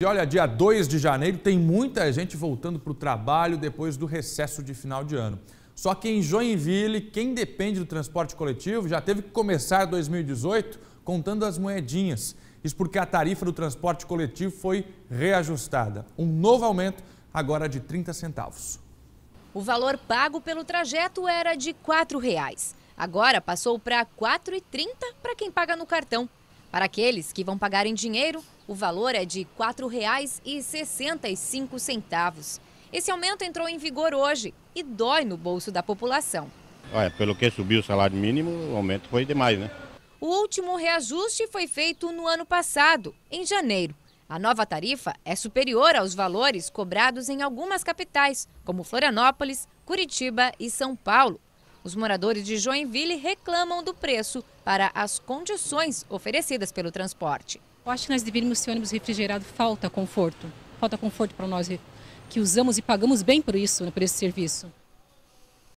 E olha, dia 2 de janeiro tem muita gente voltando para o trabalho depois do recesso de final de ano. Só que em Joinville, quem depende do transporte coletivo já teve que começar 2018 contando as moedinhas. Isso porque a tarifa do transporte coletivo foi reajustada. Um novo aumento, agora de 30 centavos. O valor pago pelo trajeto era de R$ 4,00. Agora passou para R$ 4,30 para quem paga no cartão. Para aqueles que vão pagar em dinheiro, o valor é de R$ 4,65. Esse aumento entrou em vigor hoje e dói no bolso da população. Olha, pelo que subiu o salário mínimo, o aumento foi demais, né? O último reajuste foi feito no ano passado, em janeiro. A nova tarifa é superior aos valores cobrados em algumas capitais, como Florianópolis, Curitiba e São Paulo. Os moradores de Joinville reclamam do preço para as condições oferecidas pelo transporte. Eu acho que nós deveríamos ter ônibus refrigerado, falta conforto. Falta conforto para nós que usamos e pagamos bem por isso, né, por esse serviço.